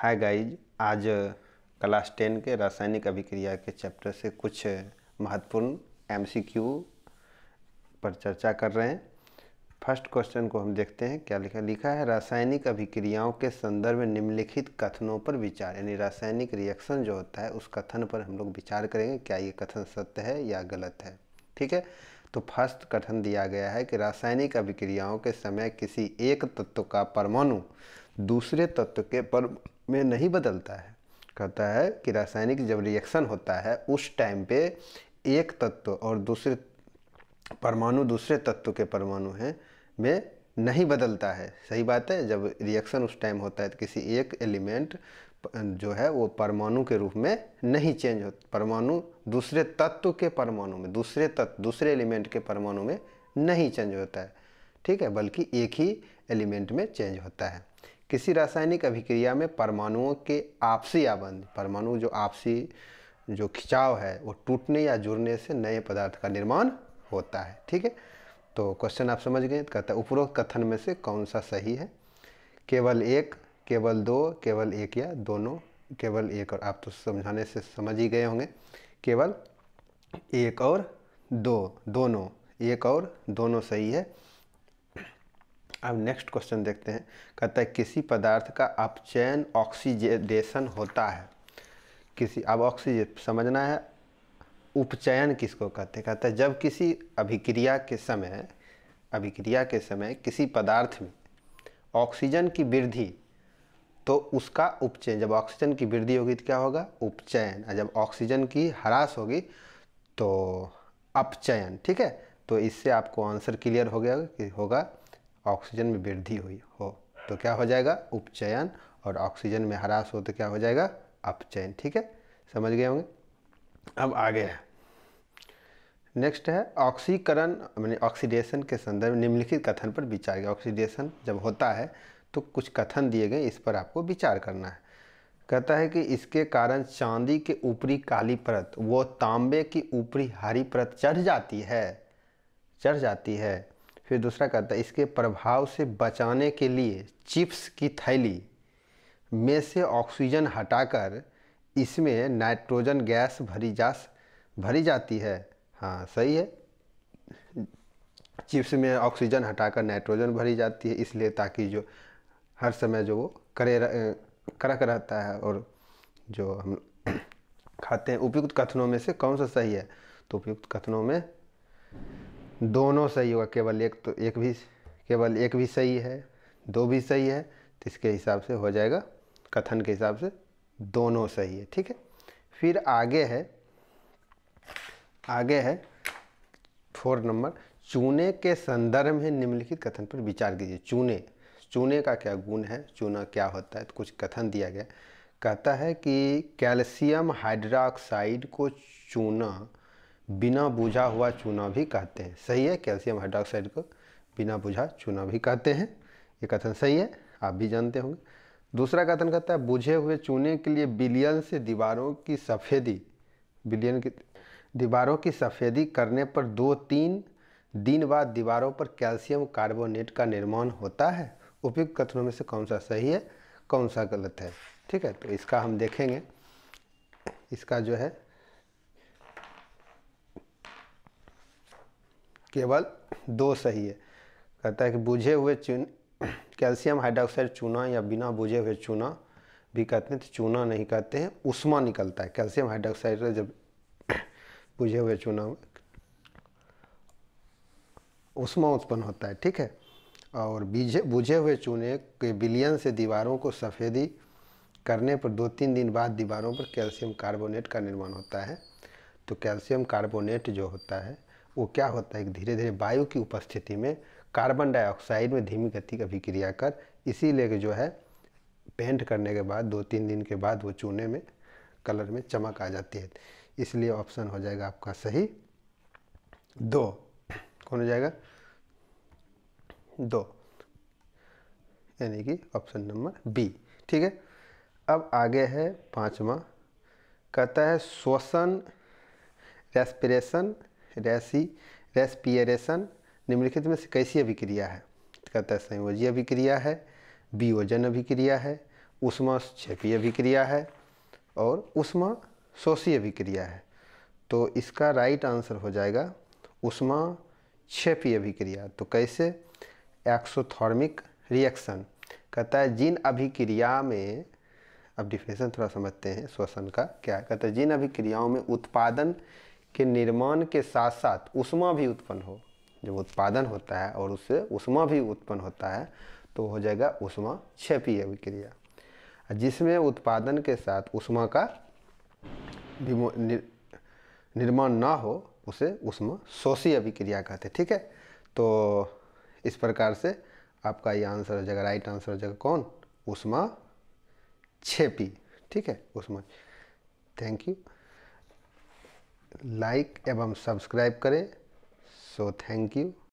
हाय guys आज class ten के रासायनिक अभिक्रिया के चैप्टर से कुछ महत्वपूर्ण एमसीक्यू पर चर्चा कर रहे हैं फर्स्ट क्वेश्चन को हम देखते हैं क्या लिखा लिखा है रासायनिक अभिक्रियाओं के संदर्भ में निम्नलिखित कथनों पर विचार यानी रासायनिक रिएक्शन जो होता है उस कथन पर हम लोग विचार करेंगे क्या ये कथन सत्य है या गलत है ठीक है तो फर्स्ट कथन दिया गया है कि रासायनिक अभिक्रियाओं के समय किसी एक तत्व का परमाणु दूसरे तत्व के पर में नहीं बदलता है कहता है कि रासायनिक जब रिएक्शन होता है उस टाइम पे एक तत्व और दूसरे परमाणु दूसरे तत्व के परमाणु हैं में नहीं बदलता है सही बात है जब रिएक्शन उस टाइम होता है तो किसी एक एलिमेंट जो है वो परमाणु के रूप में नहीं चेंज हो परमाणु दूसरे तत्व के परमाणु में दूसरे तत्व दूसरे एलिमेंट के परमाणु में नहीं चेंज होता है ठीक है बल्कि एक ही एलिमेंट में चेंज होता है किसी रासायनिक अभिक्रिया में परमाणुओं के आपसी आबंध परमाणु जो आपसी जो खिंचाव है वो टूटने या जुड़ने से नए पदार्थ का निर्माण होता है ठीक है तो क्वेश्चन आप समझ गए कहता है उपरोक्त कथन में से कौन सा सही है केवल एक केवल दो केवल एक या दोनों केवल एक और आप तो समझाने से समझ ही गए होंगे केवल एक और दो दोनों एक और दोनों सही है अब नेक्स्ट क्वेश्चन देखते हैं कहता है किसी पदार्थ का अपचयन ऑक्सीजेशन होता है किसी अब ऑक्सीजन समझना है उपचयन किसको कहते हैं कहता है जब किसी अभिक्रिया के समय अभिक्रिया के समय किसी पदार्थ में ऑक्सीजन की वृद्धि तो उसका उपचयन जब ऑक्सीजन की वृद्धि होगी तो क्या होगा उपचयन और जब ऑक्सीजन की ह्रास होगी तो अपचयन ठीक है तो इससे आपको आंसर क्लियर हो गया कि होगा ऑक्सीजन में वृद्धि हुई हो तो क्या हो जाएगा उपचयन और ऑक्सीजन में ह्रास हो तो क्या हो जाएगा अपचयन ठीक है समझ गए होंगे अब आगे है नेक्स्ट है ऑक्सीकरण मैंने ऑक्सीडेशन के संदर्भ में निम्नलिखित कथन पर विचार किया ऑक्सीडेशन जब होता है तो कुछ कथन दिए गए इस पर आपको विचार करना है कहता है कि इसके कारण चांदी के ऊपरी काली परत वो तांबे की ऊपरी हरी परत चढ़ जाती है चढ़ जाती है फिर दूसरा कहता है इसके प्रभाव से बचाने के लिए चिप्स की थैली में से ऑक्सीजन हटाकर इसमें नाइट्रोजन गैस भरी जा भरी जाती है हाँ सही है चिप्स में ऑक्सीजन हटाकर नाइट्रोजन भरी जाती है इसलिए ताकि जो हर समय जो वो करे करक रहता है और जो हम खाते हैं उपयुक्त कथनों में से कौन सा सही है तो उपयुक्त कथनों में दोनों सही होगा केवल एक तो एक भी केवल एक भी सही है दो भी सही है तो इसके हिसाब से हो जाएगा कथन के हिसाब से दोनों सही है ठीक है फिर आगे है आगे है फोर नंबर चूने के संदर्भ में निम्नलिखित कथन पर विचार कीजिए चूने चूने का क्या गुण है चूना क्या होता है तो कुछ कथन दिया गया कहता है कि कैल्शियम हाइड्रोक्साइड को चूना बिना बुझा हुआ चूना भी कहते हैं सही है कैल्शियम हाइड्रोक्साइड को बिना बुझा चूना भी कहते हैं ये कथन सही है आप भी जानते होंगे दूसरा कथन कहता है बुझे हुए चूने के लिए बिलियन से दीवारों की सफ़ेदी बिलियन की दीवारों की सफ़ेदी करने पर दो तीन दिन बाद दीवारों पर कैल्शियम कार्बोनेट का निर्माण होता है उपयुक्त कथनों में से कौन सा सही है कौन सा गलत है ठीक है तो इसका हम देखेंगे इसका जो है केवल दो सही है कहता है कि बुझे हुए चून कैल्शियम हाइड्रोक्साइड चूना या बिना बुझे हुए चूना भी कहते हैं तो चूना नहीं कहते हैं उष्मा निकलता है कैल्शियम हाइड्रोक्साइड जब बुझे हुए चूना उष्मा उत्पन्न होता है ठीक है और बीजे बुझे हुए चूने के बिलियन से दीवारों को सफ़ेदी करने पर दो तीन दिन बाद दीवारों पर कैल्शियम कार्बोनेट का निर्माण होता है तो कैल्शियम कार्बोनेट जो होता है वो क्या होता है कि धीरे धीरे वायु की उपस्थिति में कार्बन डाइऑक्साइड में धीमी गति का अभिक्रिया कर इसीलिए जो है पेंट करने के बाद दो तीन दिन के बाद वो चूने में कलर में चमक आ जाती है इसलिए ऑप्शन हो जाएगा आपका सही दो कौन हो जाएगा दो यानी कि ऑप्शन नंबर बी ठीक है अब आगे है पांचवा कहता है श्वसन रेस्पिरेशन रेसी रेस्पियरेशन निम्नलिखित में से कैसी अभिक्रिया है कहता है संयोजी अभिक्रिया है वियोजन अभिक्रिया है उष्मा क्षेपीय अभिक्रिया है और उष्मा शोषी अभिक्रिया है तो इसका राइट आंसर हो जाएगा उष्मा क्षेपीय अभिक्रिया तो कैसे एक्सोथर्मिक रिएक्शन कहता है जिन अभिक्रिया में अब डिफिनेशन थोड़ा समझते हैं श्वसन का क्या कहता है जिन अभिक्रियाओं में उत्पादन के निर्माण के साथ साथ उष्मा भी उत्पन्न हो जब उत्पादन होता है और उससे उष्मा भी उत्पन्न होता है तो हो जाएगा उष्मा क्षेपीय अभिक्रिया जिसमें उत्पादन के साथ उष्मा का निर्माण ना हो उसे उष्मा शोषी अभिक्रिया कहते हैं ठीक है तो इस प्रकार से आपका ये आंसर हो जाएगा राइट आंसर हो जाएगा कौन उष्मा छेपी ठीक है उष्मा थैंक यू लाइक एवं सब्सक्राइब करें सो थैंक यू